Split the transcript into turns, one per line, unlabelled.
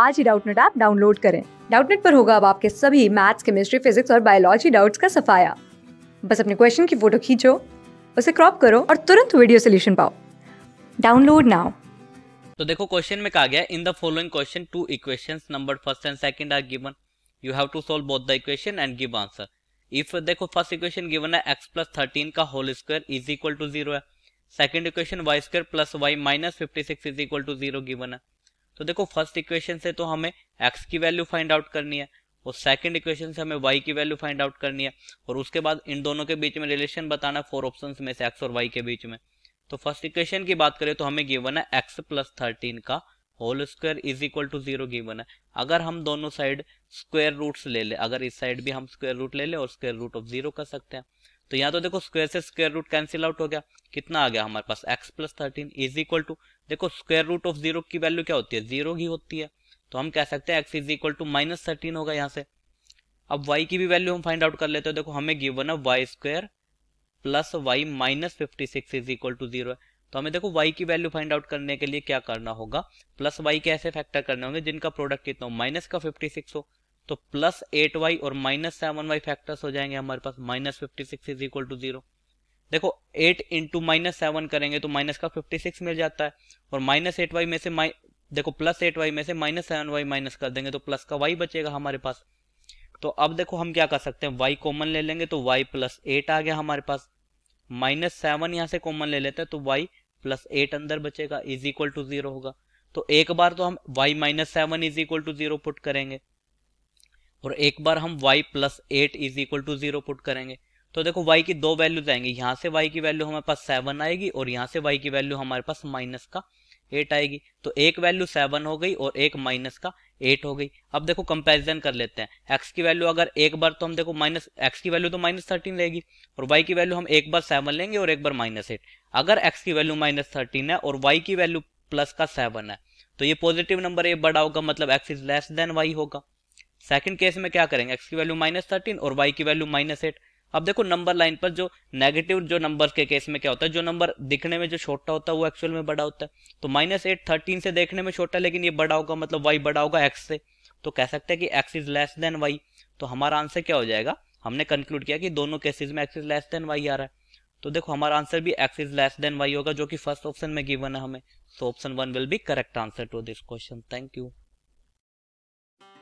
आज ही Doubtnut app download करें डाउटनेट पर होगा अब आपके सभी मैथ्स केमिस्ट्री फिजिक्स और बायोलॉजी डाउट्स का सफाया बस अपने क्वेश्चन की फोटो खींचो उसे क्रॉप करो और तुरंत वीडियो सोल्यूशन पाओ डाउनलोड नाउ
तो देखो क्वेश्चन में कहा गया in the following question two equations number first and second are given you have to solve both the equation and give answer if देखो फर्स्ट इक्वेशन गिवन है x plus thirteen का whole square is equal to zero है second equation y square plus y minus fifty six is equal to zero given है तो देखो first equation से तो हमें एक्स की वैल्यू फाइंड आउट करनी है और सेकंड इक्वेशन से हमें वाई की वैल्यू फाइंड आउट करनी है और उसके बाद इन दोनों के बीच में रिलेशन बताना फोर ऑप्शन में से एक्स और वाई के बीच में तो फर्स्ट इक्वेशन की बात करें तो हमें गिवन है एक्स प्लस थर्टीन का whole square is equal to zero given है अगर हम दोनों साइड स्क्वायर रूट्स ले ले अगर इस साइड भी हम स्क्वायर रूट ले ले और स्क्वायर रूट ऑफ जीरो कर सकते हैं तो यहाँ तो देखो स्क्वेयर से स्क्वेयर रूट कैंसिल आउट हो गया कितना आ गया हमारे पास x plus thirteen is equal to देखो स्क्वेयर रूट ऑफ जीरो की वैल्यू क्या होती है जीरो ही होती है तो हम कह सकते हैं x is equal to minus thirteen होगा यहाँ से अब वाई की भी वैल्यू हम फाइंड आउट कर लेते हैं देखो हमें गिवन है y square plus y minus fifty six is equal to zero है तो हमें देखो वाई की वैल्यू फाइंड आउट करने के लिए क्या करना होगा प्लस वाई के ऐसे फैक्टर करने होंगे जिनका प्रोडक्ट कितना हो माइनस का फिफ्टी सिक्स हो तो प्लस एट वाई और माइनस सेवन वाई फैक्टर्स हो जाएंगे हमारे पास minus fifty six is equal to zero देखो एट इंटू माइनस सेवन करेंगे तो माइनस का फिफ्टी सिक्स मिल जाता है और माइनस एट वाई में से माइ देखो प्लस एट वाई में से माइनस सेवन वाई माइनस कर देंगे तो प्लस का वाई बचेगा हमारे पास तो अब देखो हम क्या कर सकते हैं वाई कॉमन ले लेंगे तो वाई प्लस एट आ गया हमारे पास माइनस सेवन यहाँ से कॉमन ले लेते हैं तो वाई प्लस एट अंदर बचेगा इज इक्वल टू जीरो होगा तो एक बार तो हम y minus seven is equal to zero put करेंगे और एक बार हम y plus eight is equal to zero put करेंगे तो देखो y की दो वैल्यूज आएंगी यहाँ से y की वैल्यू हमारे पास सेवन आएगी और यहाँ से y की वैल्यू हमारे पास माइनस का एट आएगी तो एक वैल्यू सेवन हो गई और एक माइनस का एट हो गई अब देखो कंपैरिजन कर लेते हैं x की वैल्यू अगर एक बार तो हम देखो माइनस एक्स की वैल्यू तो माइनस थर्टीन रहेगी और y की वैल्यू हम एक बार सेवन लेंगे और एक बार माइनस एट अगर x की वैल्यू माइनस थर्टीन है और y की वैल्यू प्लस का सेवन है तो ये पॉजिटिव नंबर ए बड़ा होगा मतलब x is less than y होगा सेकंड केस में क्या करेंगे एक्स की वैल्यू माइनस थर्टीन और वाई की वैल्यू माइनस एट अब देखो नंबर लाइन पर जो नेगेटिव जो नंबर के केस में क्या होता है जो नंबर दिखने में जो छोटा होता है वो एक्चुअल में बड़ा होता है तो माइनस एट थर्टीन से देखने में छोटा लेकिन ये बड़ा होगा मतलब वाई बड़ा होगा एक्स से तो कह सकते हैं कि x is less than y तो हमारा आंसर क्या हो जाएगा हमने कंक्लूड किया कि दोनों केसेज में x is less than y आ रहा है तो देखो हमारा आंसर भी x is less than y होगा जो कि फर्स्ट ऑप्शन में गिवन है हमें so option one will be correct answer to this question thank you